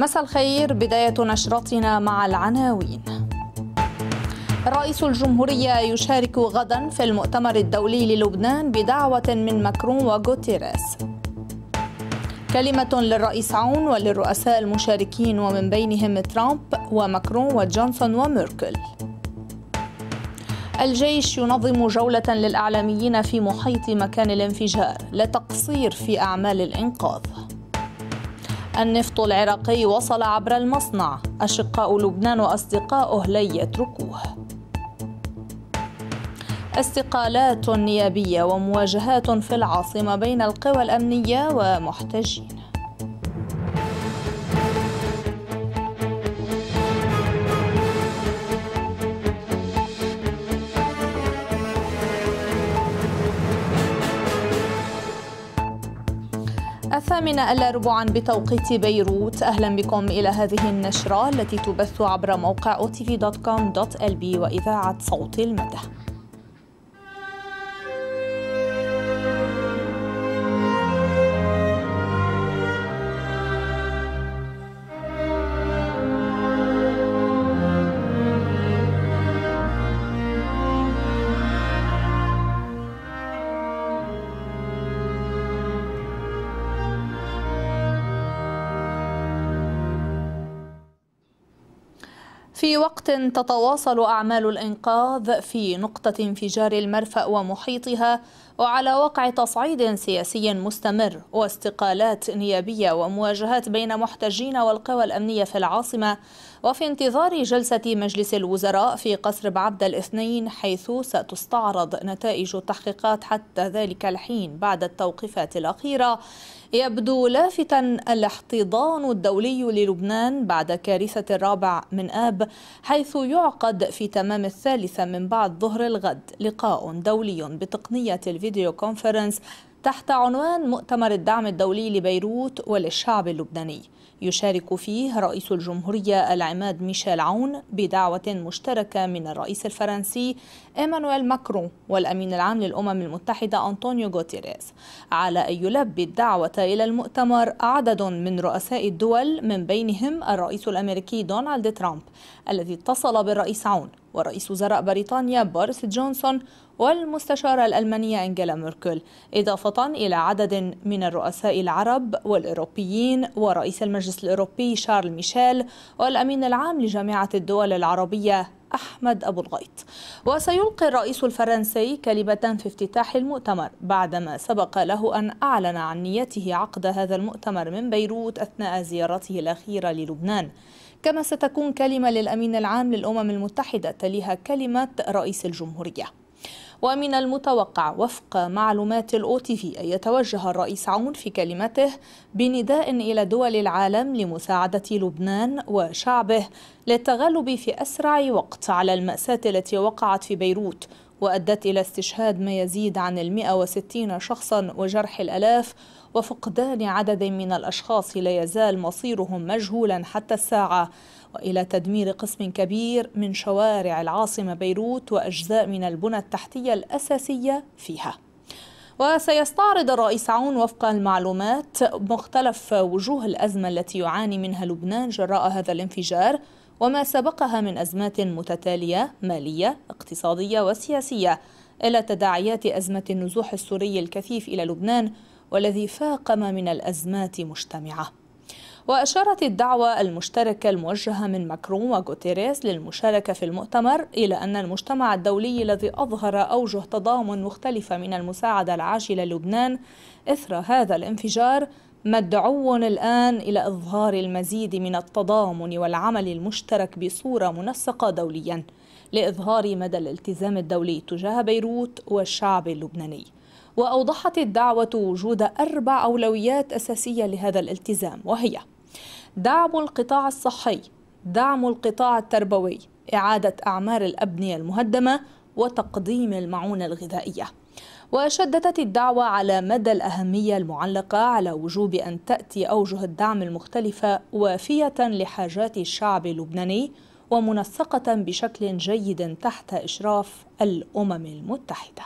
مساء الخير بداية نشرتنا مع العناوين رئيس الجمهورية يشارك غدا في المؤتمر الدولي للبنان بدعوة من ماكرون وغوتيريس كلمة للرئيس عون وللرؤساء المشاركين ومن بينهم ترامب وماكرون وجونسون وميركل الجيش ينظم جولة للإعلاميين في محيط مكان الانفجار لتقصير في أعمال الإنقاذ النفط العراقي وصل عبر المصنع أشقاء لبنان وأصدقاؤه لن يتركوه استقالات نيابية ومواجهات في العاصمة بين القوى الأمنية ومحتجين الثامنة ألا ربعا بتوقيت بيروت أهلا بكم إلى هذه النشرة التي تبث عبر موقع otv.com.lb وإذاعة صوت المدى وقت تتواصل أعمال الإنقاذ في نقطة انفجار المرفأ ومحيطها وعلى وقع تصعيد سياسي مستمر واستقالات نيابية ومواجهات بين محتجين والقوى الأمنية في العاصمة وفي انتظار جلسة مجلس الوزراء في قصر بعبد الاثنين حيث ستستعرض نتائج التحقيقات حتى ذلك الحين بعد التوقيفات الأخيرة يبدو لافتا الاحتضان الدولي للبنان بعد كارثة الرابع من آب حيث يعقد في تمام الثالثة من بعد ظهر الغد لقاء دولي بتقنية الفيديو فيديو كونفرنس تحت عنوان مؤتمر الدعم الدولي لبيروت وللشعب اللبناني يشارك فيه رئيس الجمهورية العماد ميشيل عون بدعوة مشتركة من الرئيس الفرنسي إيمانويل ماكرون والأمين العام للأمم المتحدة أنطونيو غوتيريز على أن يلبي الدعوة إلى المؤتمر عدد من رؤساء الدول من بينهم الرئيس الأمريكي دونالد ترامب الذي اتصل بالرئيس عون ورئيس وزراء بريطانيا بوريس جونسون والمستشارة الألمانية أنجيلا ميركل إضافة إلى عدد من الرؤساء العرب والأوروبيين ورئيس المجلس الأوروبي شارل ميشيل والأمين العام لجامعة الدول العربية أحمد أبو الغيط وسيلقي الرئيس الفرنسي كلمة في افتتاح المؤتمر بعدما سبق له أن أعلن عن نيته عقد هذا المؤتمر من بيروت أثناء زيارته الأخيرة للبنان كما ستكون كلمة للأمين العام للأمم المتحدة تليها كلمة رئيس الجمهورية ومن المتوقع وفق معلومات الأو تي في أن يتوجه الرئيس عون في كلمته بنداء إلى دول العالم لمساعدة لبنان وشعبه للتغلب في أسرع وقت على المأساة التي وقعت في بيروت وأدت إلى استشهاد ما يزيد عن المئة وستين شخصا وجرح الألاف وفقدان عدد من الأشخاص لا يزال مصيرهم مجهولا حتى الساعة وإلى تدمير قسم كبير من شوارع العاصمة بيروت وأجزاء من البنى التحتية الأساسية فيها وسيستعرض الرئيس عون وفق المعلومات مختلف وجوه الأزمة التي يعاني منها لبنان جراء هذا الانفجار وما سبقها من أزمات متتالية مالية اقتصادية وسياسية إلى تداعيات أزمة النزوح السوري الكثيف إلى لبنان والذي فاقم من الأزمات مجتمعة وأشارت الدعوة المشتركة الموجهة من ماكرون وغوتيريس للمشاركة في المؤتمر إلى أن المجتمع الدولي الذي أظهر أوجه تضامن مختلفة من المساعدة العاجلة للبنان إثر هذا الانفجار مدعو الآن إلى إظهار المزيد من التضامن والعمل المشترك بصورة منسقة دولياً لإظهار مدى الالتزام الدولي تجاه بيروت والشعب اللبناني وأوضحت الدعوة وجود أربع أولويات أساسية لهذا الالتزام وهي دعم القطاع الصحي دعم القطاع التربوي إعادة أعمار الأبنية المهدمة وتقديم المعونة الغذائية وشددت الدعوة على مدى الأهمية المعلقة على وجوب أن تأتي أوجه الدعم المختلفة وافية لحاجات الشعب اللبناني ومنسقة بشكل جيد تحت إشراف الأمم المتحدة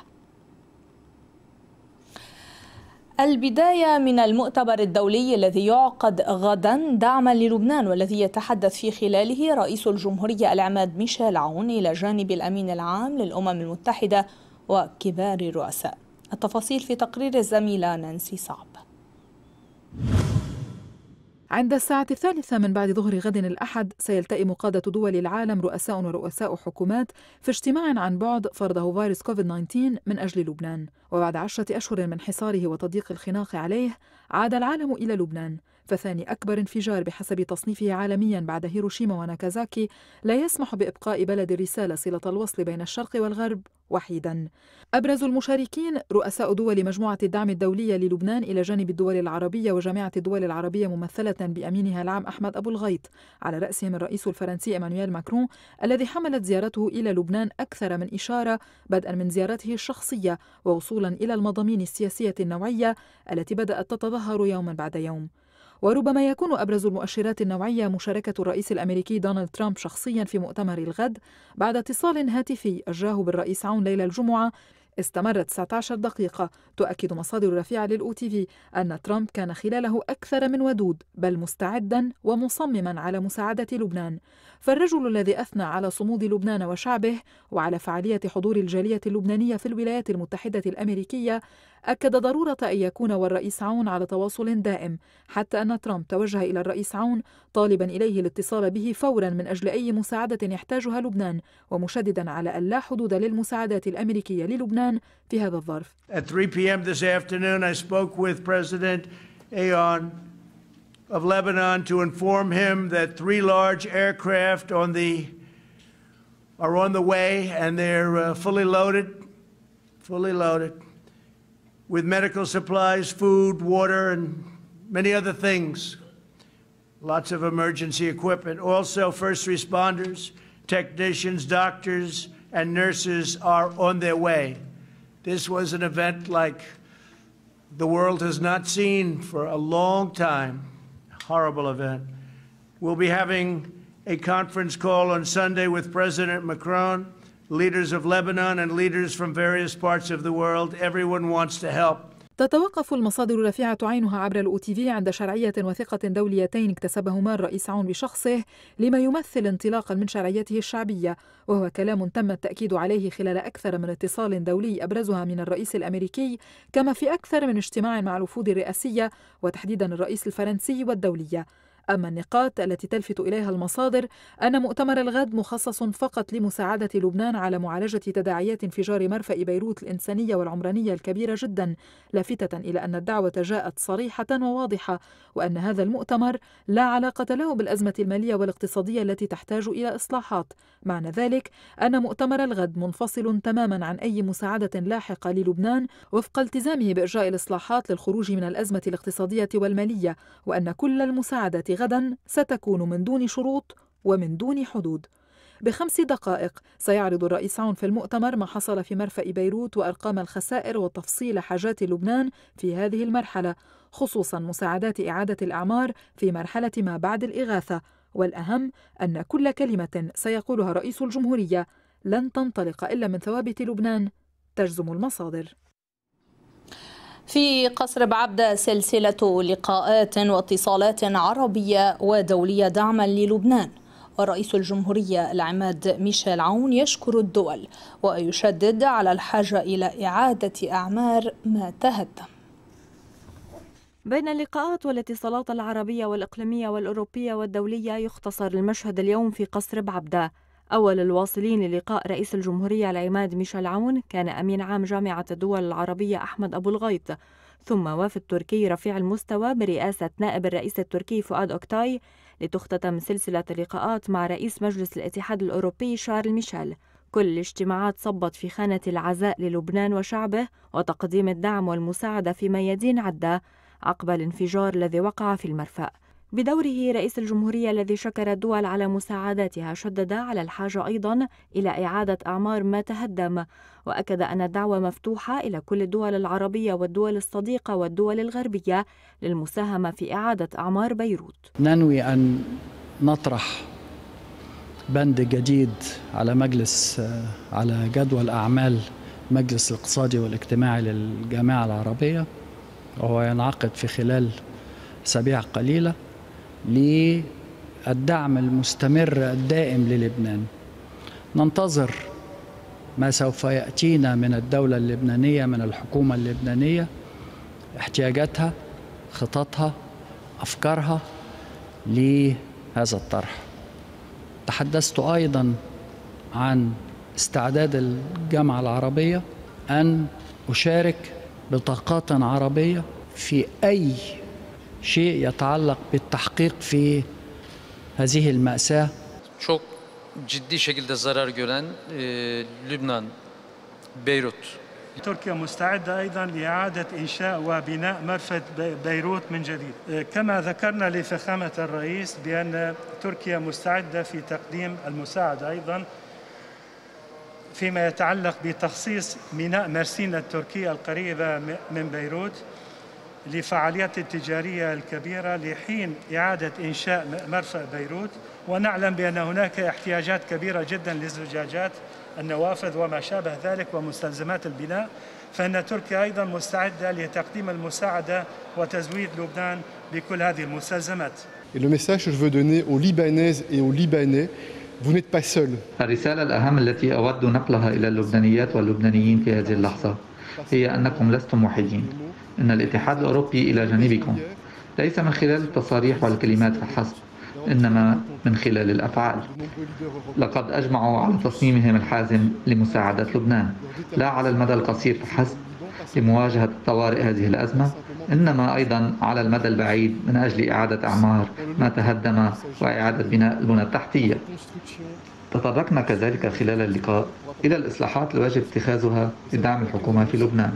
البداية من المؤتمر الدولي الذي يعقد غدا دعما للبنان والذي يتحدث في خلاله رئيس الجمهورية العماد ميشيل عون إلى جانب الأمين العام للأمم المتحدة وكبار الرؤساء التفاصيل في تقرير الزميلة نانسي صعب عند الساعة الثالثة من بعد ظهر غد الأحد سيلتئم قادة دول العالم رؤساء ورؤساء حكومات في اجتماع عن بعد فرضه فيروس كوفيد-19 من أجل لبنان وبعد عشرة أشهر من حصاره وتضييق الخناق عليه عاد العالم إلى لبنان فثاني أكبر انفجار بحسب تصنيفه عالميا بعد هيروشيما وناكازاكي لا يسمح بإبقاء بلد الرسالة صلة الوصل بين الشرق والغرب وحيدا أبرز المشاركين رؤساء دول مجموعة الدعم الدولية للبنان إلى جانب الدول العربية وجامعة الدول العربية ممثلة بأمينها العام أحمد أبو الغيط على رأسهم الرئيس الفرنسي إيمانويل ماكرون الذي حملت زيارته إلى لبنان أكثر من إشارة بدءا من زيارته الشخصية ووصولا إلى المضامين السياسية النوعية التي بدأت تتظهر يوما بعد يوم وربما يكون أبرز المؤشرات النوعية مشاركة الرئيس الأمريكي دونالد ترامب شخصيا في مؤتمر الغد بعد اتصال هاتفي أجراه بالرئيس عون ليلة الجمعة استمرت 19 دقيقة تؤكد مصادر رفيعة للأو تي في أن ترامب كان خلاله أكثر من ودود بل مستعدا ومصمما على مساعدة لبنان فالرجل الذي أثنى على صمود لبنان وشعبه وعلى فعالية حضور الجالية اللبنانية في الولايات المتحدة الأمريكية أكد ضرورة أن يكون والرئيس عون على تواصل دائم حتى أن ترامب توجه إلى الرئيس عون طالبا إليه الاتصال به فورا من أجل أي مساعدة يحتاجها لبنان ومشددا على أن لا حدود للمساعدات الأمريكية للبنان في هذا الظرف. At 3 p.m. this afternoon I spoke with President Aoun of Lebanon to inform him that three large aircraft on the are on the way and they're uh, fully loaded fully loaded with medical supplies, food, water, and many other things. Lots of emergency equipment. Also, first responders, technicians, doctors, and nurses are on their way. This was an event like the world has not seen for a long time. Horrible event. We'll be having a conference call on Sunday with President Macron leaders of Lebanon and leaders from various parts of the world. Everyone wants to help. تتوقف المصادر رفيعة عينها عبر الأو تي في عند شرعية وثقة دوليتين اكتسبهما الرئيس عون بشخصه لما يمثل انطلاقا من شرعيته الشعبية وهو كلام تم التأكيد عليه خلال أكثر من اتصال دولي أبرزها من الرئيس الأمريكي كما في أكثر من اجتماع مع الوفود الرئاسية وتحديدا الرئيس الفرنسي والدولية أما النقاط التي تلفت إليها المصادر أن مؤتمر الغد مخصص فقط لمساعدة لبنان على معالجة تداعيات انفجار مرفأ بيروت الإنسانية والعمرانية الكبيرة جدا لافتة إلى أن الدعوة جاءت صريحة وواضحة وأن هذا المؤتمر لا علاقة له بالأزمة المالية والاقتصادية التي تحتاج إلى إصلاحات معنى ذلك أن مؤتمر الغد منفصل تماما عن أي مساعدة لاحقة للبنان وفق التزامه بإجراء الإصلاحات للخروج من الأزمة الاقتصادية والمالية وأن كل المساعدة غدا ستكون من دون شروط ومن دون حدود بخمس دقائق سيعرض الرئيس عون في المؤتمر ما حصل في مرفأ بيروت وأرقام الخسائر وتفصيل حاجات لبنان في هذه المرحلة خصوصا مساعدات إعادة الأعمار في مرحلة ما بعد الإغاثة والأهم أن كل كلمة سيقولها رئيس الجمهورية لن تنطلق إلا من ثوابت لبنان تجزم المصادر في قصر بعبدة سلسلة لقاءات واتصالات عربية ودولية دعما للبنان ورئيس الجمهورية العماد ميشيل عون يشكر الدول ويشدد على الحاجة إلى إعادة أعمار ما تهدم بين اللقاءات والاتصالات العربية والإقليمية والأوروبية والدولية يختصر المشهد اليوم في قصر بعبدة أول الواصلين للقاء رئيس الجمهورية العماد ميشيل عون كان أمين عام جامعة الدول العربية أحمد أبو الغيط ثم وافد تركي رفيع المستوى برئاسة نائب الرئيس التركي فؤاد أوكتاي لتختتم سلسلة لقاءات مع رئيس مجلس الاتحاد الأوروبي شارل ميشيل كل الاجتماعات صبت في خانة العزاء للبنان وشعبه وتقديم الدعم والمساعدة في ميادين عدة عقب الانفجار الذي وقع في المرفأ بدوره رئيس الجمهورية الذي شكر الدول على مساعداتها شدد على الحاجة أيضا إلى إعادة أعمار ما تهدم وأكد أن الدعوة مفتوحة إلى كل الدول العربية والدول الصديقة والدول الغربية للمساهمة في إعادة أعمار بيروت ننوي أن نطرح بند جديد على مجلس على جدول أعمال مجلس الاقتصادي والاجتماعي للجامعة العربية وهو ينعقد في خلال أسابيع قليلة للدعم المستمر الدائم للبنان ننتظر ما سوف ياتينا من الدوله اللبنانيه من الحكومه اللبنانيه احتياجاتها خططها افكارها لهذا الطرح تحدثت ايضا عن استعداد الجامعه العربيه ان اشارك بطاقات عربيه في اي شيء يتعلق بالتحقيق في هذه المأساة Çok ciddi şekilde zarar gören e, Lübnan, Beyrut. تركيا مستعدة أيضا لإعادة إنشاء وبناء مرفد بيروت من جديد أه، كما ذكرنا لفخامة الرئيس بأن تركيا مستعدة في تقديم المساعدة أيضا فيما يتعلق بتخصيص ميناء مرسين التركية القريبة من بيروت لفعاليات التجارية الكبيرة لحين إعادة إنشاء مرفأ بيروت ونعلم بأن هناك احتياجات كبيرة جدا للزجاجات النوافذ وما شابه ذلك ومستلزمات البناء فإن تركيا أيضا مستعدة لتقديم المساعدة وتزويد لبنان بكل هذه المستلزمات le message que je veux donner aux Libanaises et aux Libanais, vous n'êtes pas seuls. الرسالة الأهم التي أود نقلها إلى اللبنانيات واللبنانيين في هذه اللحظة هي أنكم لستم وحيدين. إن الاتحاد الأوروبي إلى جانبكم ليس من خلال التصاريح والكلمات فحسب إنما من خلال الأفعال لقد أجمعوا على تصميمهم الحازم لمساعدة لبنان لا على المدى القصير فحسب لمواجهة طوارئ هذه الأزمة إنما أيضا على المدى البعيد من أجل إعادة أعمار ما تهدم وإعادة بناء البنى التحتية تطرقنا كذلك خلال اللقاء إلى الإصلاحات الواجب اتخاذها لدعم الحكومة في لبنان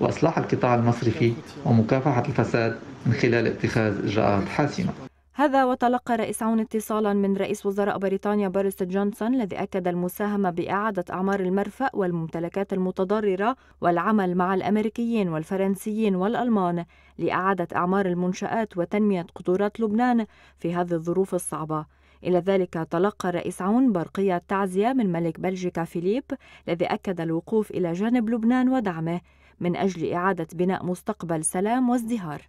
وإصلاح القطاع المصرفي ومكافحة الفساد من خلال اتخاذ إجراءات حاسمة هذا وتلقى رئيس عون اتصالا من رئيس وزراء بريطانيا بوريس جونسون الذي أكد المساهمة بإعادة أعمار المرفأ والممتلكات المتضررة والعمل مع الأمريكيين والفرنسيين والألمان لإعادة أعمار المنشآت وتنمية قدرات لبنان في هذه الظروف الصعبة إلى ذلك تلقى الرئيس عون برقية تعزية من ملك بلجيكا فيليب الذي أكد الوقوف إلى جانب لبنان ودعمه من أجل إعادة بناء مستقبل سلام وازدهار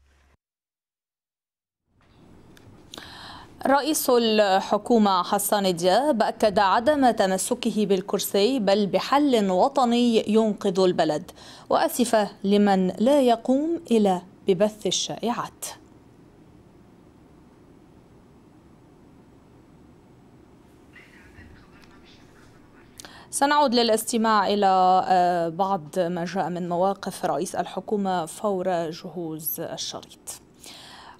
رئيس الحكومة حسان دياب أكد عدم تمسكه بالكرسي بل بحل وطني ينقذ البلد وأسف لمن لا يقوم إلا ببث الشائعات سنعود للاستماع إلى آه، بعض ما جاء من مواقف رئيس الحكومة فور جهوز الشريط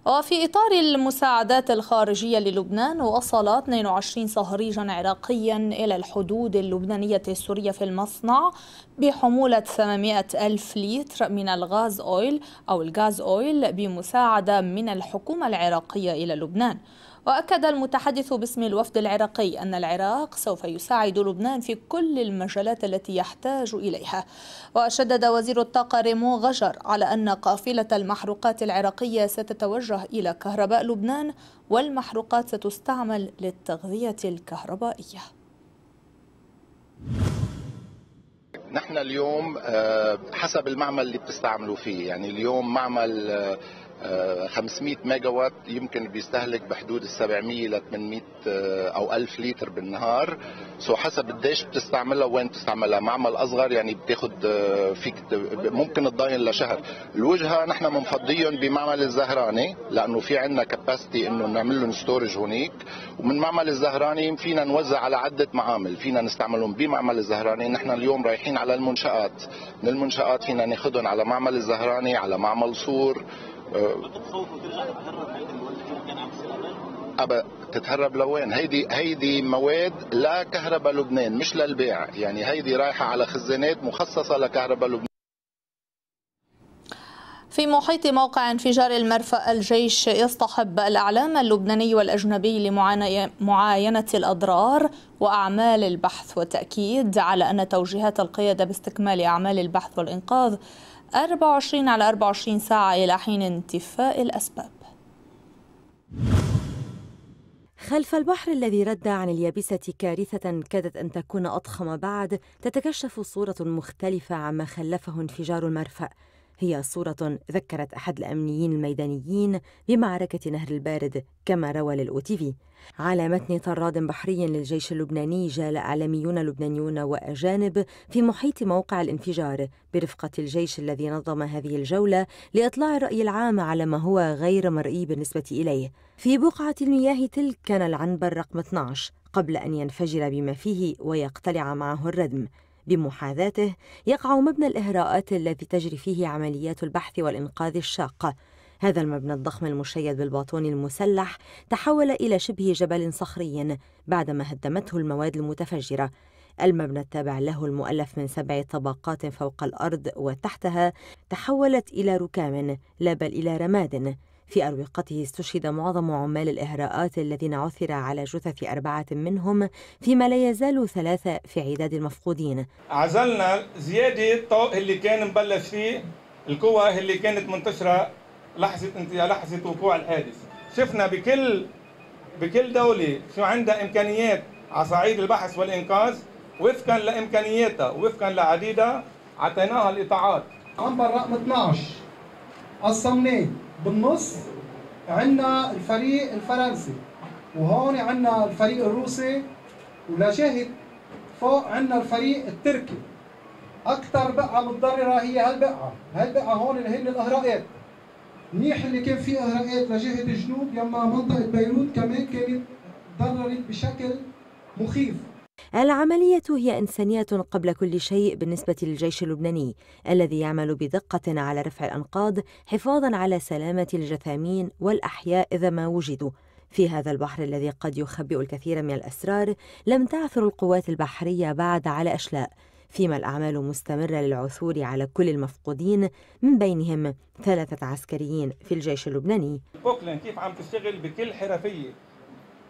وفي إطار المساعدات الخارجية للبنان وصل 22 صهريجا عراقيا إلى الحدود اللبنانية السورية في المصنع بحمولة 800 ألف لتر من الغاز أويل أو الغاز أويل بمساعدة من الحكومة العراقية إلى لبنان وأكد المتحدث باسم الوفد العراقي أن العراق سوف يساعد لبنان في كل المجالات التي يحتاج إليها وشدد وزير الطاقة ريمو غجر على أن قافلة المحروقات العراقية ستتوجه إلى كهرباء لبنان والمحروقات ستستعمل للتغذية الكهربائية نحن اليوم آه، حسب المعمل اللي بتستعملوا فيه يعني اليوم معمل آه، 500 آه، ميجا وات يمكن بيستهلك بحدود ال 700 ل 800 او 1000 لتر بالنهار سو حسب قديش بتستعملها وين بتستعملها معمل اصغر يعني بتاخد آه، فيك ممكن تضاين لشهر الوجهه نحن منفضيهم بمعمل الزهراني لانه في عندنا كباسيتي انه نعمل لهم ستورج هونيك ومن معمل الزهراني فينا نوزع على عده معامل فينا نستعملهم بمعمل الزهراني نحن اليوم رايحين على المنشات من المنشات فينا ناخذهم على معمل الزهراني على معمل صور أبا تتهرب لوين هيدي هيدي مواد لا كهرباء لبنان مش للبيع يعني هيدي رايحة على خزانات مخصصة لكهرباء لبنان في محيط موقع انفجار المرفأ الجيش يصطحب الإعلام اللبناني والأجنبي لمعاينة الأضرار وأعمال البحث والتأكيد على أن توجيهات القيادة باستكمال أعمال البحث والإنقاذ 24 على 24 ساعة إلى حين انتفاء الأسباب خلف البحر الذي رد عن اليابسة كارثة كادت أن تكون أضخم بعد تتكشف صورة مختلفة عما خلفه انفجار المرفأ هي صورة ذكرت أحد الأمنيين الميدانيين بمعركة نهر البارد كما روى للأوتيفي على متن طراد بحري للجيش اللبناني جال أعلاميون لبنانيون وأجانب في محيط موقع الانفجار برفقة الجيش الذي نظم هذه الجولة لإطلاع الرأي العام على ما هو غير مرئي بالنسبة إليه في بقعة المياه تلك كان العنبر رقم 12 قبل أن ينفجر بما فيه ويقتلع معه الردم بمحاذاته يقع مبنى الإهراءات الذي تجري فيه عمليات البحث والإنقاذ الشاقة هذا المبنى الضخم المشيد بالباطون المسلح تحول إلى شبه جبل صخري بعدما هدمته المواد المتفجرة المبنى التابع له المؤلف من سبع طبقات فوق الأرض وتحتها تحولت إلى ركام لا بل إلى رماد في أروقته استشهد معظم عمال الإهراءات الذين عثر على جثث أربعة منهم فيما لا يزال ثلاثة في عداد المفقودين عزلنا زيادة الطوق اللي كان مبلش فيه القوى اللي كانت منتشرة لحظة لحظة وقوع الحادث شفنا بكل بكل دولة شو عندها إمكانيات على صعيد البحث والإنقاذ وفقا لإمكانياتها وفقا لعديدها عطيناها الإطاعات عنبر رقم 12 قسمناه بالنص عندنا الفريق الفرنسي وهون عندنا الفريق الروسي ولجهه فوق عندنا الفريق التركي اكثر بقعه متضرره هي هالبقعه هالبقعه هون اللي هن الاغراءات منيح اللي كان في اغراءات لجهه الجنوب يما منطقه بيروت كمان كانت تضررت بشكل مخيف العملية هي إنسانية قبل كل شيء بالنسبة للجيش اللبناني الذي يعمل بدقة على رفع الأنقاض حفاظا على سلامة الجثامين والأحياء إذا ما وجدوا في هذا البحر الذي قد يخبئ الكثير من الأسرار لم تعثر القوات البحرية بعد على أشلاء فيما الأعمال مستمرة للعثور على كل المفقودين من بينهم ثلاثة عسكريين في الجيش اللبناني بوكلين كيف عم تشتغل بكل حرفية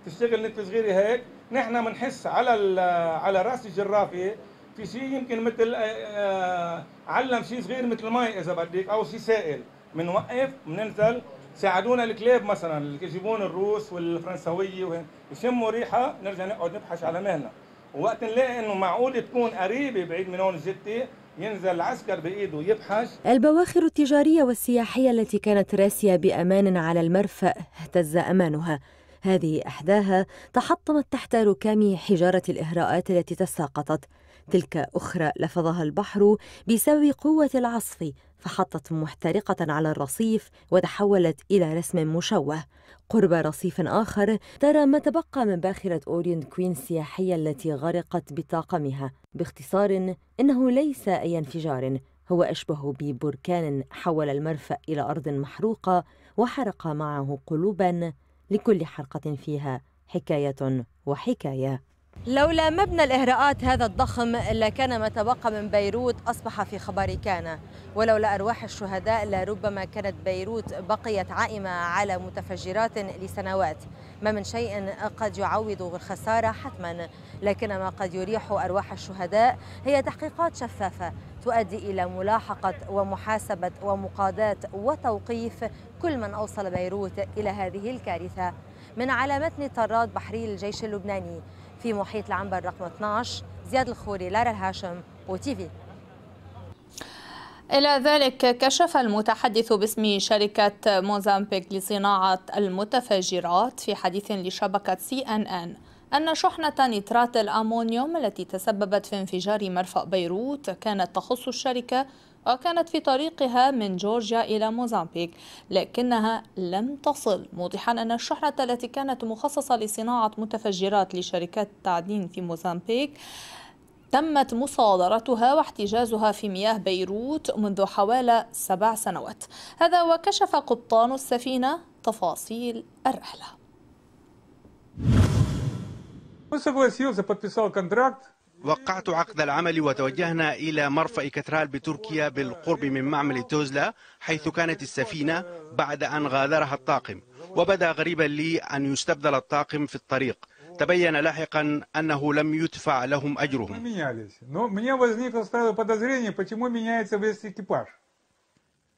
تشتغل نت صغيره هيك نحن بنحس على على راس الجرافه في شيء يمكن مثل آه، آه، علم شيء صغير مثل مي اذا بدك او شيء سائل بنوقف بننزل ساعدونا الكلاب مثلا اللي يجيبون الروس والفرنسويه وهن يشموا ريحه نرجع نقعد نبحث على مهنه ووقت نلاقي انه معقول تكون قريبه بعيد من هون جدتي ينزل العسكر بايده يبحث البواخر التجاريه والسياحيه التي كانت راسيه بامان على المرفأ اهتز امانها هذه إحداها تحطمت تحت ركام حجارة الإهراءات التي تساقطت تلك أخرى لفظها البحر بسبب قوة العصف فحطت محترقة على الرصيف وتحولت إلى رسم مشوه قرب رصيف آخر ترى ما تبقى من باخرة أوريون كوين السياحية التي غرقت بطاقمها باختصار إنه ليس أي انفجار هو أشبه ببركان حول المرفأ إلى أرض محروقة وحرق معه قلوبا لكل حلقة فيها حكاية وحكاية لولا مبنى الإهراءات هذا الضخم لكان ما تبقى من بيروت أصبح في خبر كان ولولا أرواح الشهداء لربما كانت بيروت بقيت عائمة على متفجرات لسنوات ما من شيء قد يعوض الخسارة حتما لكن ما قد يريح أرواح الشهداء هي تحقيقات شفافة تؤدي إلى ملاحقة ومحاسبة ومقاضاة وتوقيف كل من أوصل بيروت إلى هذه الكارثة من على متن طراد بحري الجيش اللبناني في محيط العنبر رقم 12 زياد الخوري لارا الهاشم في إلى ذلك كشف المتحدث باسم شركة موزامبيك لصناعة المتفجرات في حديث لشبكة سي أن أن أن شحنة نترات الأمونيوم التي تسببت في انفجار مرفأ بيروت كانت تخص الشركة وكانت في طريقها من جورجيا إلى موزامبيك لكنها لم تصل موضحا أن الشحنة التي كانت مخصصة لصناعة متفجرات لشركات التعدين في موزامبيك تمت مصادرتها واحتجازها في مياه بيروت منذ حوالي سبع سنوات هذا وكشف قبطان السفينة تفاصيل الرحلة. وقعت عقد العمل وتوجهنا إلى مرفأ كترال بتركيا بالقرب من معمل توزلا حيث كانت السفينة بعد أن غادرها الطاقم وبدا غريبا لي أن يستبدل الطاقم في الطريق تبين لاحقا أنه لم يدفع لهم أجرهم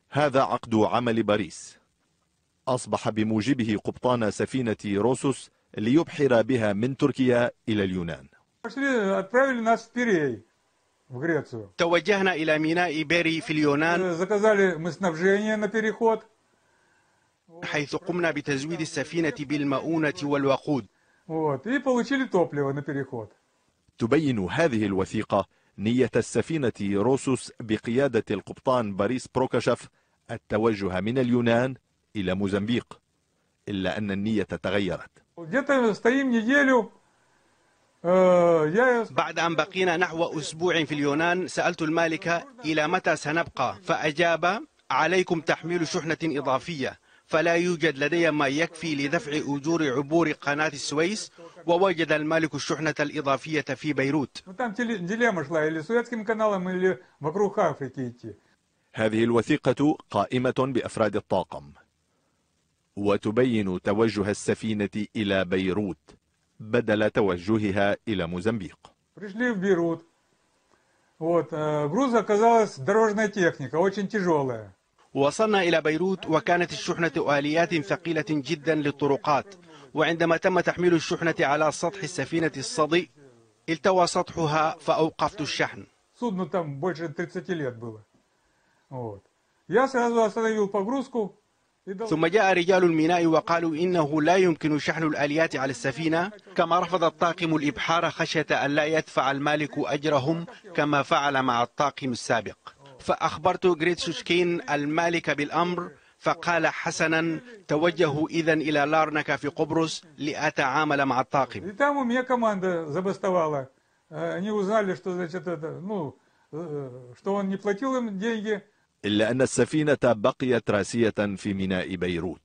هذا عقد عمل باريس أصبح بموجبه قبطان سفينة روسوس ليبحر بها من تركيا إلى اليونان توجهنا إلى ميناء بيري في اليونان حيث قمنا بتزويد السفينة بالمؤونة والوقود تبين هذه الوثيقة نية السفينة روسوس بقيادة القبطان باريس بروكاشف التوجه من اليونان إلى موزمبيق إلا أن النية تغيرت آه، بعد أن بقينا نحو أسبوع في اليونان سألت المالك إلى متى سنبقى فأجاب عليكم تحميل شحنة إضافية فلا يوجد لدي ما يكفي لدفع أجور عبور قناة السويس ووجد المالك الشحنة الإضافية في بيروت هذه الوثيقة قائمة بأفراد الطاقم وتبين توجه السفينة إلى بيروت بدل توجهها إلى موزمبيق э, وصلنا إلى بيروت وكانت الشحنة آليات ثقيلة جدا للطرقات وعندما تم تحميل الشحنة على سطح السفينة الصدي التوى سطحها فأوقفت الشحن там больше 30 лет было. Вот. Я сразу остановил погрузку, ثم جاء رجال الميناء وقالوا إنه لا يمكن شحن الآليات على السفينة كما رفض الطاقم الإبحار خشية أن لا يدفع المالك أجرهم كما فعل مع الطاقم السابق فأخبرت غريتشوشكين المالك بالأمر فقال حسنا توجهوا إذا إلى لارنكا في قبرص لأتعامل مع الطاقم э, э, что он не платил им деньги, إلا أن السفينة بقيت راسية في ميناء بيروت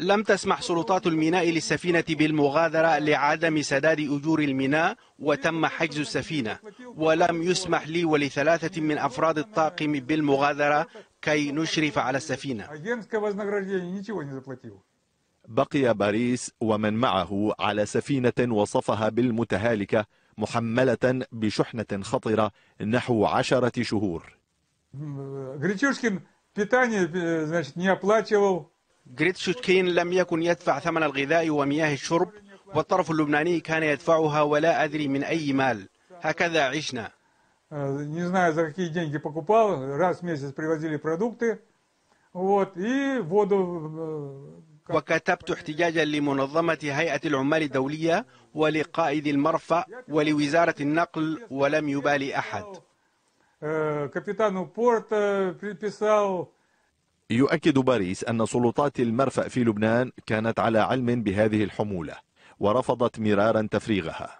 لم تسمح سلطات الميناء للسفينة بالمغادرة لعدم سداد أجور الميناء وتم حجز السفينة ولم يسمح لي ولثلاثة من أفراد الطاقم بالمغادرة كي نشرف على السفينة بقي باريس ومن معه على سفينة وصفها بالمتهالكة محملة بشحنة خطرة نحو عشرة شهور غريتشوشكين э, لم يكن يدفع ثمن الغذاء ومياه الشرب والطرف اللبناني كان يدفعها ولا أدري من أي مال هكذا عشنا э, не знаю за какие деньги покупал, раз в месяц привозили продукты, вот, и воду э, وكتبت احتجاجا لمنظمة هيئة العمال الدولية ولقائد المرفأ ولوزارة النقل ولم يبالي أحد يؤكد باريس أن سلطات المرفأ في لبنان كانت على علم بهذه الحمولة ورفضت مرارا تفريغها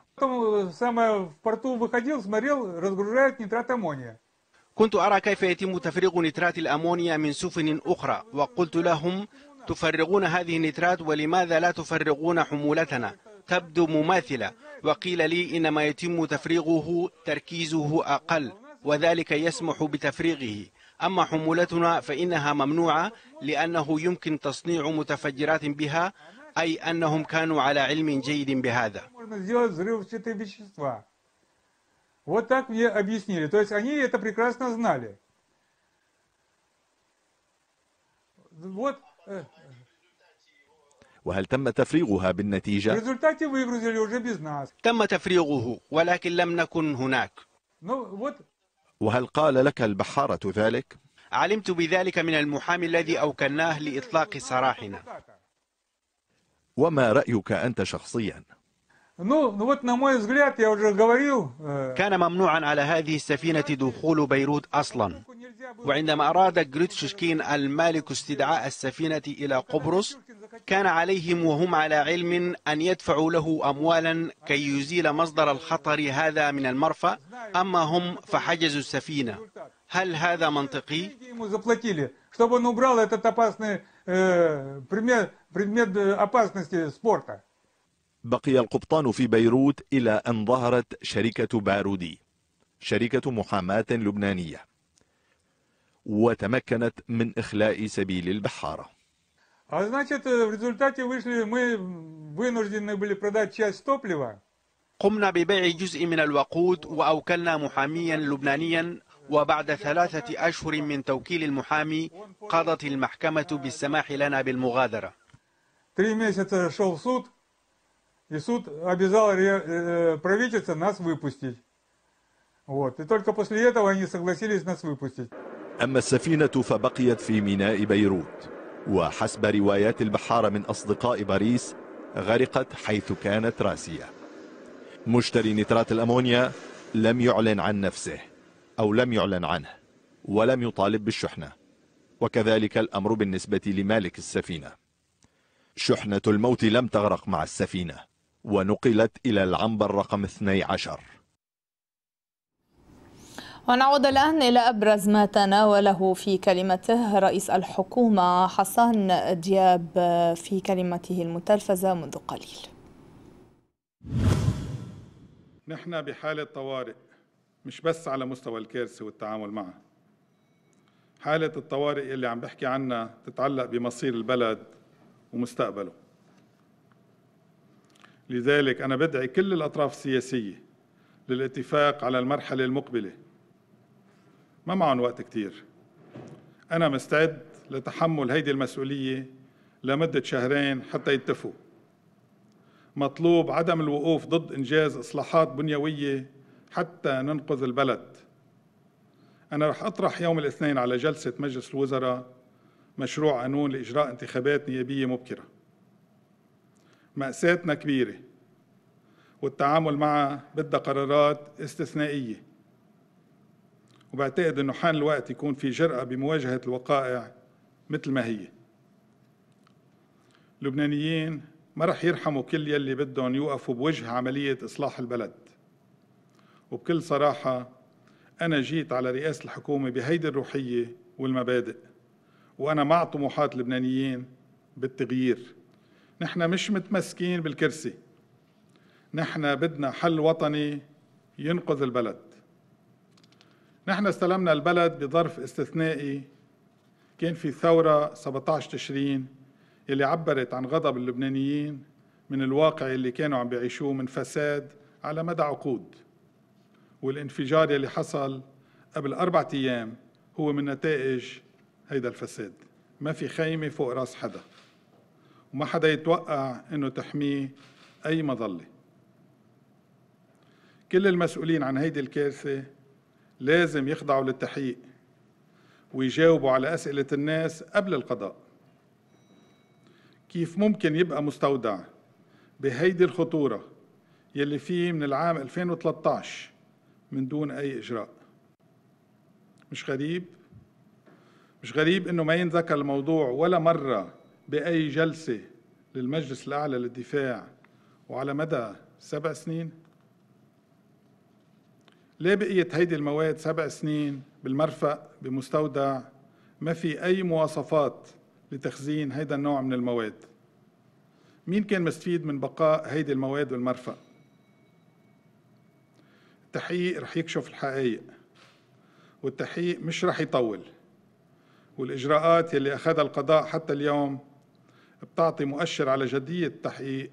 كنت أرى كيف يتم تفريغ نترات الأمونيا من سفن أخرى وقلت لهم تفرغون هذه النترات ولماذا لا تفرغون حمولتنا تبدو مماثلة وقيل لي إن ما يتم تفريغه تركيزه أقل وذلك يسمح بتفريغه أما حمولتنا فإنها ممنوعة لأنه يمكن تصنيع متفجرات بها أي أنهم كانوا على علم جيد بهذا Вот так мне объяснили. То есть они это прекрасно знали. Вот وهل تم تفريغها بالنتيجة؟ تم تفريغه ولكن لم نكن هناك وهل قال لك البحارة ذلك؟ علمت بذلك من المحامي الذي أوكلناه لإطلاق سراحنا وما رأيك أنت شخصياً؟ Э, كان ممنوعا على هذه السفينة دخول بيروت أصلا وعندما أراد جريتشكين المالك استدعاء السفينة إلى قبرص كان عليهم وهم على علم أن يدفعوا له أموالا كي يزيل مصدر الخطر هذا من المرفأ أما هم فحجزوا السفينة هل هذا منطقي؟ чтобы он убрал этот опасный э, предмет э, опасности спорта. بقي القبطان في بيروت إلى أن ظهرت شركة بارودي شركة محاماة لبنانية وتمكنت من إخلاء سبيل البحارة А значит, в результате вышли, мы вынуждены были продать часть топлива. قمنا ببيع جزء من الوقود وأوكلنا محاميا لبنانيا وبعد ثلاثة أشهر من توكيل المحامي قضت المحكمة بالسماح لنا بالمغادرة. Три месяца шел суд, И суд обязал э, правительство нас выпустить. Вот. И только после этого они согласились нас выпустить. أما السفينة فبقيت في ميناء بيروت وحسب روايات البحارة من أصدقاء باريس غرقت حيث كانت راسية مشتري نترات الأمونيا لم يعلن عن نفسه أو لم يعلن عنه ولم يطالب بالشحنة وكذلك الأمر بالنسبة لمالك السفينة شحنة الموت لم تغرق مع السفينة ونقلت إلى العنبر رقم 12 ونعود الآن إلى أبرز ما تناوله في كلمته رئيس الحكومة حسان دياب في كلمته المتلفزة منذ قليل نحن بحالة طوارئ مش بس على مستوى الكارثة والتعامل معها حالة الطوارئ اللي عم بحكي عنها تتعلق بمصير البلد ومستقبله لذلك أنا بدعي كل الأطراف السياسية للاتفاق على المرحلة المقبلة ما معهم وقت كتير أنا مستعد لتحمل هيدي المسؤولية لمدة شهرين حتى يتفقوا مطلوب عدم الوقوف ضد إنجاز إصلاحات بنيوية حتى ننقذ البلد أنا رح أطرح يوم الاثنين على جلسة مجلس الوزراء مشروع قانون لإجراء انتخابات نيابية مبكرة مأساتنا كبيرة والتعامل معها بدها قرارات استثنائية وبعتقد أنه حان الوقت يكون في جرأة بمواجهة الوقائع مثل ما هي اللبنانيين ما رح يرحموا كل يلي بدهم يوقفوا بوجه عملية إصلاح البلد وبكل صراحة أنا جيت على رئاسة الحكومة بهيدي الروحية والمبادئ وأنا مع طموحات اللبنانيين بالتغيير نحن مش متمسكين بالكرسي نحن بدنا حل وطني ينقذ البلد نحن استلمنا البلد بظرف استثنائي كان في ثورة 17 تشرين اللي عبرت عن غضب اللبنانيين من الواقع اللي كانوا عم بيعيشوه من فساد على مدى عقود والانفجار يلي حصل قبل أربعة أيام هو من نتائج هيدا الفساد ما في خيمة فوق راس حدا وما حدا يتوقع انه تحميه اي مظله كل المسؤولين عن هيدي الكارثه لازم يخضعوا للتحقيق ويجاوبوا على اسئله الناس قبل القضاء كيف ممكن يبقى مستودع بهيدي الخطوره يلي فيه من العام 2013 من دون اي اجراء مش غريب مش غريب انه ما ينذكر الموضوع ولا مره بأي جلسة للمجلس الأعلى للدفاع وعلى مدى سبع سنين؟ ليه بقيت هيدي المواد سبع سنين بالمرفق بمستودع ما في أي مواصفات لتخزين هيدا النوع من المواد؟ مين كان مستفيد من بقاء هيدي المواد بالمرفق؟ التحقيق رح يكشف الحقائق والتحقيق مش رح يطول والإجراءات يلي أخذها القضاء حتى اليوم بتعطي مؤشر على جدية التحقيق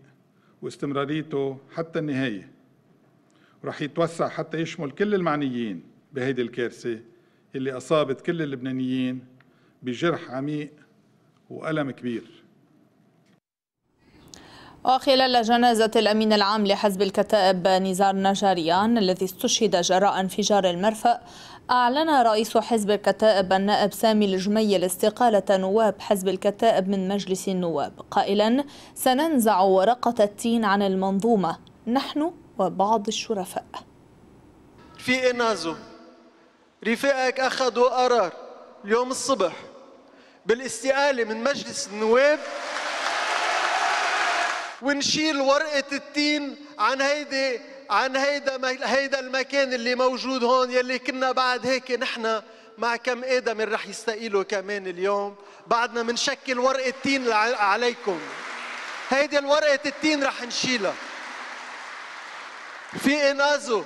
واستمراريته حتى النهاية ورح يتوسع حتى يشمل كل المعنيين بهيدي الكارثة اللي أصابت كل اللبنانيين بجرح عميق وألم كبير وخلال جنازة الأمين العام لحزب الكتائب نزار نجاريان الذي استشهد جراء انفجار المرفأ أعلن رئيس حزب الكتائب النائب سامي الجميل استقالة نواب حزب الكتائب من مجلس النواب قائلا سننزع ورقة التين عن المنظومة نحن وبعض الشرفاء في إنازو رفاقك أخذوا قرار اليوم الصبح بالاستقالة من مجلس النواب ونشيل ورقة التين عن هيدي عن هيدا هيدا المكان اللي موجود هون يلي كنا بعد هيك نحن مع كم ادم اللي رح يستقيلوا كمان اليوم بعدنا منشكل ورقه تين عليكم هيدي الورقه التين رح نشيلها في انازو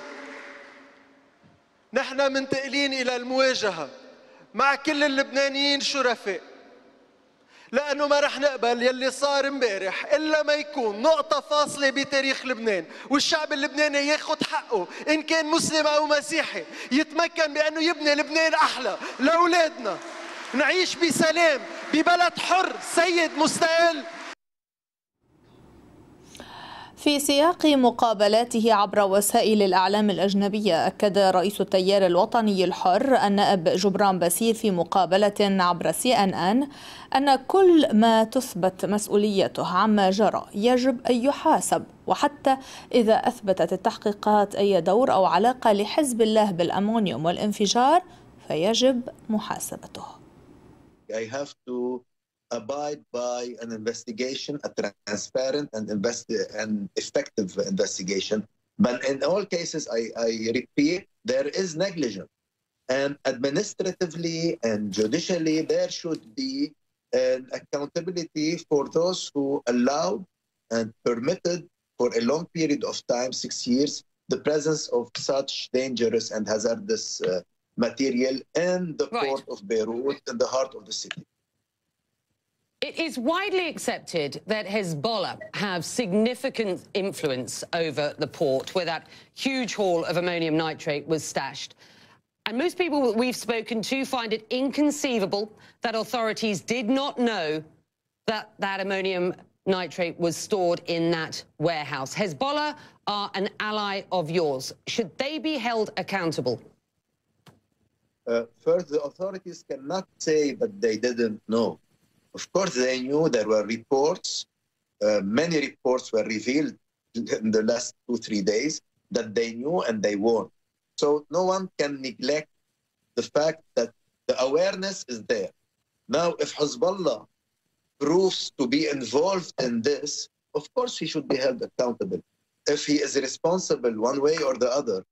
نحن منتقلين الى المواجهه مع كل اللبنانيين شرفاء لانه ما رح نقبل يلي صار امبارح الا ما يكون نقطة فاصلة بتاريخ لبنان، والشعب اللبناني ياخذ حقه ان كان مسلم او مسيحي، يتمكن بانه يبني لبنان احلى لاولادنا. نعيش بسلام ببلد حر سيد مستقل في سياق مقابلاته عبر وسائل الإعلام الأجنبية أكد رئيس التيار الوطني الحر النائب جبران باسيل في مقابلة عبر سي أن أن أن كل ما تثبت مسؤوليته عما جرى يجب أن يحاسب وحتى إذا أثبتت التحقيقات أي دور أو علاقة لحزب الله بالأمونيوم والانفجار فيجب محاسبته. I have to abide by an investigation, a transparent and, invest- and effective investigation. But in all cases, I, I repeat, there is negligence. And administratively and judicially, there should be an accountability for those who allowed and permitted for a long period of time, six years, the presence of such dangerous and hazardous uh, material in the right. port of Beirut, in the heart of the city. It is widely accepted that Hezbollah have significant influence over the port where that huge haul of ammonium nitrate was stashed. And most people we've spoken to find it inconceivable that authorities did not know that that ammonium nitrate was stored in that warehouse. Hezbollah are an ally of yours. Should they be held accountable? Uh, first, the authorities cannot say that they didn't know. Of course, they knew there were reports. Uh, many reports were revealed in the last two, three days that they knew and they warned. So no one can neglect the fact that the awareness is there. Now, if Hezbollah proves to be involved in this, of course he should be held accountable. If he is responsible one way or the other,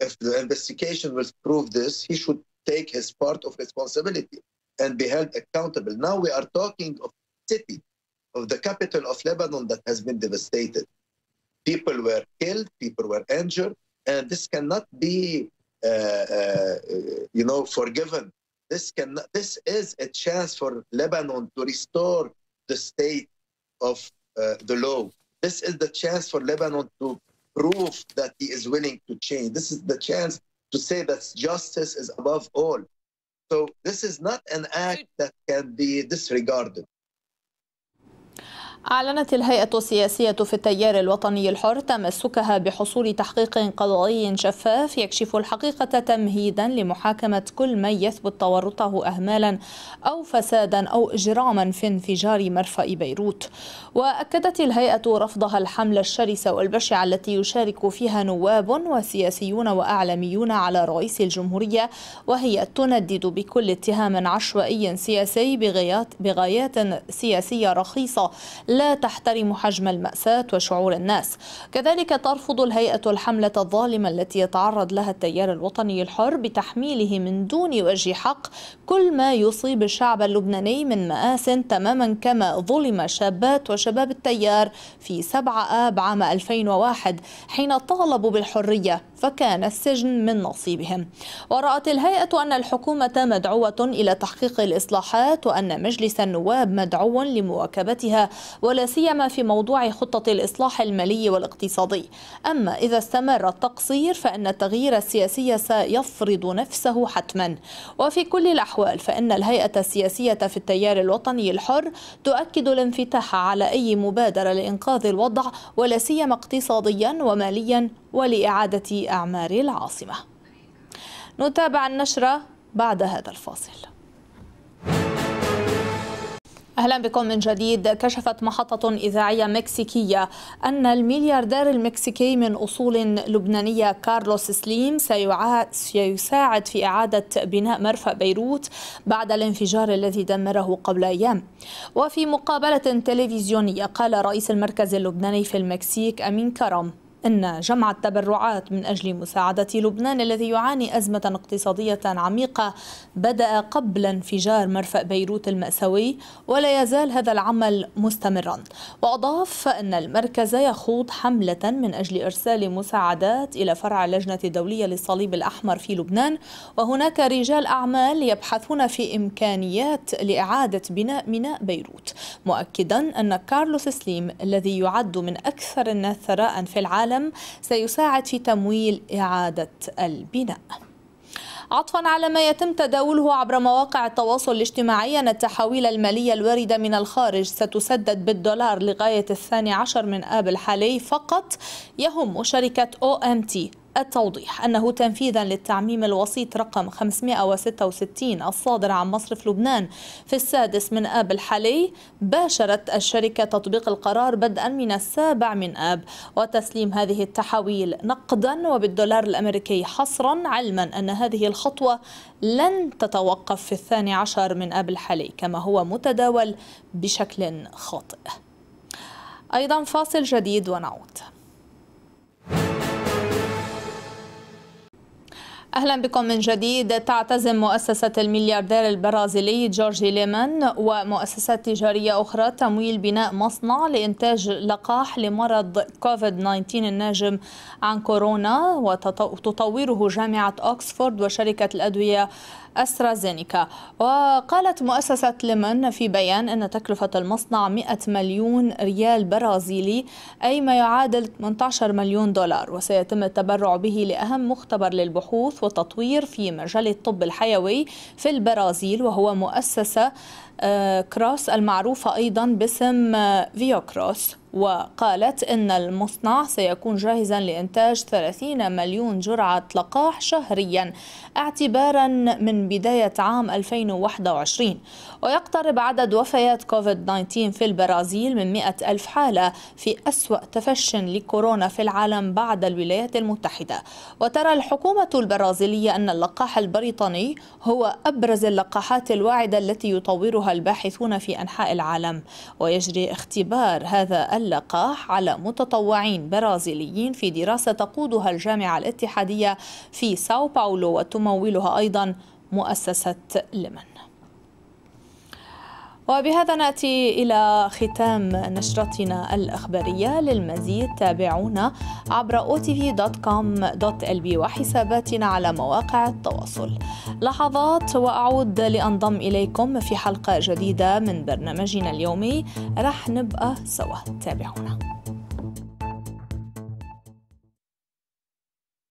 if the investigation will prove this, he should take his part of responsibility and be held accountable. Now we are talking of city, of the capital of Lebanon that has been devastated. People were killed, people were injured, and this cannot be, uh, uh, you know, forgiven. This cannot. This is a chance for Lebanon to restore the state of uh, the law. This is the chance for Lebanon to prove that he is willing to change. This is the chance to say that justice is above all. So this is not an act that can be disregarded. أعلنت الهيئة السياسية في التيار الوطني الحر تمسكها بحصول تحقيق قضائي شفاف يكشف الحقيقة تمهيدا لمحاكمة كل من يثبت تورطه أهمالا أو فسادا أو إجراما في انفجار مرفأ بيروت وأكدت الهيئة رفضها الحملة الشرسة والبشعة التي يشارك فيها نواب وسياسيون وأعلاميون على رئيس الجمهورية وهي تندد بكل اتهام عشوائي سياسي بغايات, بغايات سياسية رخيصة لا تحترم حجم المأساة وشعور الناس كذلك ترفض الهيئة الحملة الظالمة التي يتعرض لها التيار الوطني الحر بتحميله من دون وجه حق كل ما يصيب الشعب اللبناني من مآس تماما كما ظلم شابات وشباب التيار في 7 آب عام 2001 حين طالبوا بالحرية فكان السجن من نصيبهم ورأت الهيئة أن الحكومة مدعوة إلى تحقيق الإصلاحات وأن مجلس النواب مدعو لمواكبتها ولا سيما في موضوع خطة الإصلاح المالي والاقتصادي أما إذا استمر التقصير فإن التغيير السياسي سيفرض نفسه حتما وفي كل الأحوال الأحوال فإن الهيئة السياسية في التيار الوطني الحر تؤكد الانفتاح على أي مبادرة لإنقاذ الوضع ولا سيما اقتصاديا وماليا ولإعادة أعمار العاصمة نتابع النشرة بعد هذا الفاصل أهلا بكم من جديد كشفت محطة إذاعية مكسيكية أن الملياردير المكسيكي من أصول لبنانية كارلوس سليم سيساعد في إعادة بناء مرفأ بيروت بعد الانفجار الذي دمره قبل أيام وفي مقابلة تلفزيونية قال رئيس المركز اللبناني في المكسيك أمين كرم أن جمع التبرعات من أجل مساعدة لبنان الذي يعاني أزمة اقتصادية عميقة بدأ قبل انفجار مرفأ بيروت المأساوي ولا يزال هذا العمل مستمرا وأضاف أن المركز يخوض حملة من أجل إرسال مساعدات إلى فرع اللجنة الدولية للصليب الأحمر في لبنان وهناك رجال أعمال يبحثون في إمكانيات لإعادة بناء ميناء بيروت مؤكدا أن كارلوس سليم الذي يعد من أكثر الناس ثراء في العالم العالم سيساعد في تمويل إعادة البناء عطفا على ما يتم تداوله عبر مواقع التواصل الاجتماعي أن التحويل المالية الواردة من الخارج ستسدد بالدولار لغاية الثاني عشر من آب الحالي فقط يهم شركة أو أم تي التوضيح أنه تنفيذا للتعميم الوسيط رقم 566 الصادر عن مصرف لبنان في السادس من آب الحالي باشرت الشركة تطبيق القرار بدءا من السابع من آب وتسليم هذه التحويل نقدا وبالدولار الأمريكي حصرا علما أن هذه الخطوة لن تتوقف في الثاني عشر من آب الحالي كما هو متداول بشكل خاطئ أيضا فاصل جديد ونعود أهلا بكم من جديد تعتزم مؤسسة الملياردير البرازيلي جورجي ليمان ومؤسسة تجارية أخرى تمويل بناء مصنع لإنتاج لقاح لمرض كوفيد 19 الناجم عن كورونا وتطوره جامعة أكسفورد وشركة الأدوية أسترازينيكا وقالت مؤسسة ليمون في بيان أن تكلفة المصنع 100 مليون ريال برازيلي أي ما يعادل 18 مليون دولار وسيتم التبرع به لأهم مختبر للبحوث والتطوير في مجال الطب الحيوي في البرازيل وهو مؤسسة آه، كروس المعروفة أيضا باسم آه، فيوكروس وقالت إن المصنع سيكون جاهزا لإنتاج 30 مليون جرعة لقاح شهريا اعتبارا من بداية عام 2021 ويقترب عدد وفيات كوفيد-19 في البرازيل من 100 ألف حالة في أسوأ تفش لكورونا في العالم بعد الولايات المتحدة وترى الحكومة البرازيلية أن اللقاح البريطاني هو أبرز اللقاحات الواعدة التي يطورها الباحثون في أنحاء العالم ويجري اختبار هذا اللقاح على متطوعين برازيليين في دراسة تقودها الجامعة الاتحادية في ساو باولو وتمولها أيضا مؤسسة لمن وبهذا ناتي الى ختام نشرتنا الاخباريه للمزيد تابعونا عبر otv.com.lb وحساباتنا على مواقع التواصل لحظات واعود لانضم اليكم في حلقه جديده من برنامجنا اليومي رح نبقى سوا تابعونا